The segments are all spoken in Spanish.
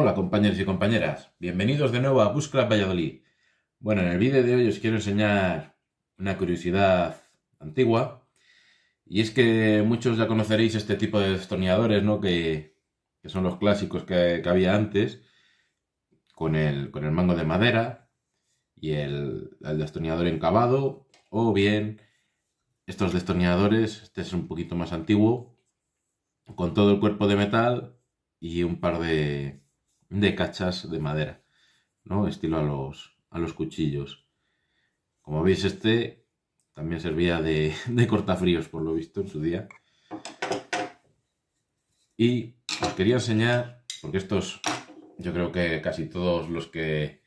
Hola compañeros y compañeras, bienvenidos de nuevo a Buscla Valladolid. Bueno, en el vídeo de hoy os quiero enseñar una curiosidad antigua y es que muchos ya conoceréis este tipo de destornilladores, ¿no? Que, son los clásicos que, había antes con el, con el mango de madera y el, el destornillador encabado o bien estos destornilladores, este es un poquito más antiguo, con todo el cuerpo de metal y un par de, de cachas de madera, ¿no? Estilo a los, a los cuchillos. Como veis, este también servía de, cortafríos, por lo visto, en su día. Y os quería enseñar, porque estos, yo creo que casi todos los que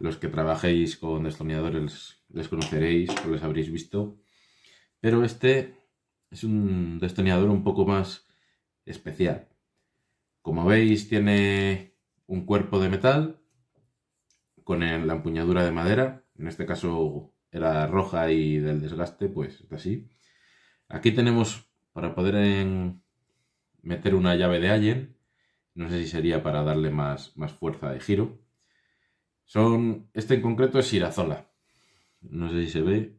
los que trabajéis con destornilladores les conoceréis o les habréis visto. Pero este es un destornillador un poco más especial. Como veis, tiene un cuerpo de metal con la empuñadura de madera. En este caso era roja y del desgaste, pues así. Aquí tenemos para poder meter una llave de Allen. No sé si sería para darle más, más fuerza de giro. Son. Este en concreto es Irazola. No sé si se ve.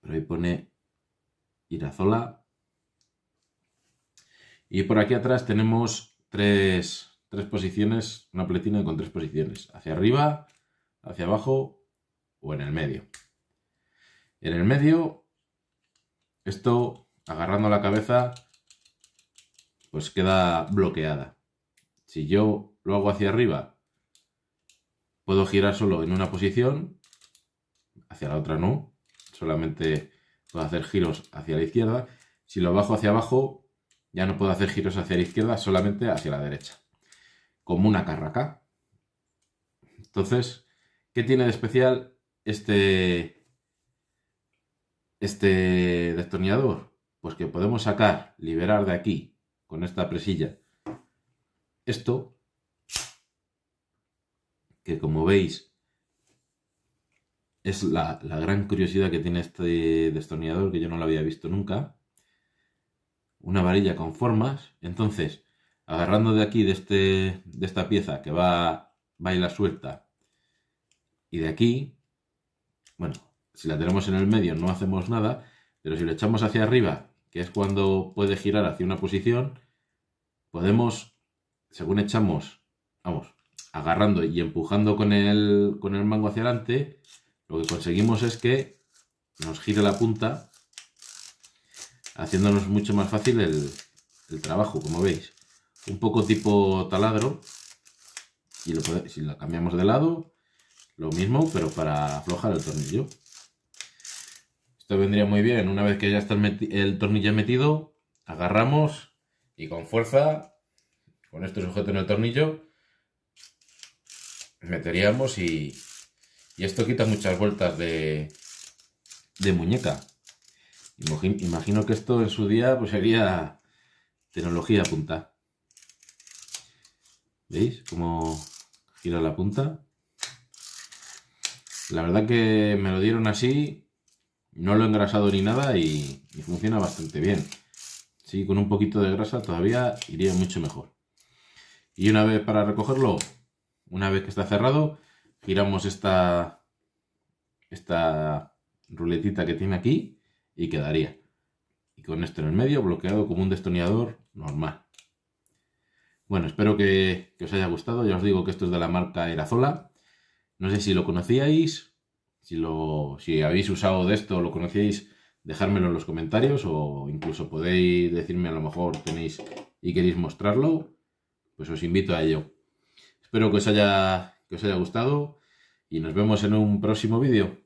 Pero ahí pone Irazola y por aquí atrás tenemos tres, posiciones, una pletina con tres posiciones, hacia arriba, hacia abajo o en el medio. En el medio, esto agarrando la cabeza, pues queda bloqueada. Si yo lo hago hacia arriba, puedo girar solo en una posición, hacia la otra no, solamente puedo hacer giros hacia la izquierda. Si lo bajo hacia abajo, ya no puedo hacer giros hacia la izquierda, solamente hacia la derecha. Como una carraca. Entonces, ¿qué tiene de especial este, este destornillador? Pues que podemos sacar, liberar de aquí, con esta presilla, esto, que como veis, es la, la gran curiosidad que tiene este destornillador, que yo no lo había visto nunca una varilla con formas. Entonces, agarrando de aquí, de, este, de esta pieza que va, va y la suelta, y de aquí, bueno, si la tenemos en el medio no hacemos nada, pero si lo echamos hacia arriba, que es cuando puede girar hacia una posición, podemos, según echamos, vamos, agarrando y empujando con el, con el mango hacia adelante, lo que conseguimos es que nos gire la punta haciéndonos mucho más fácil el, trabajo, como veis. Un poco tipo taladro, y si lo cambiamos de lado, lo mismo, pero para aflojar el tornillo. Esto vendría muy bien, una vez que ya está el, tornillo metido, agarramos y con fuerza, con este sujeto en el tornillo, meteríamos y, y esto quita muchas vueltas de muñeca. Imagino que esto en su día pues sería tecnología punta. ¿Veis cómo gira la punta? La verdad que me lo dieron así, no lo he engrasado ni nada y, funciona bastante bien. Sí, con un poquito de grasa todavía iría mucho mejor. Y una vez para recogerlo, una vez que está cerrado, giramos esta, esta ruletita que tiene aquí y quedaría. Y con esto en el medio, bloqueado como un destornillador normal. Bueno, espero que, os haya gustado. Ya os digo que esto es de la marca Erazola. No sé si lo conocíais, si, lo, si habéis usado de esto o lo conocíais, dejármelo en los comentarios o incluso podéis decirme a lo mejor tenéis y queréis mostrarlo, pues os invito a ello. Espero que os haya, que os haya gustado y nos vemos en un próximo vídeo.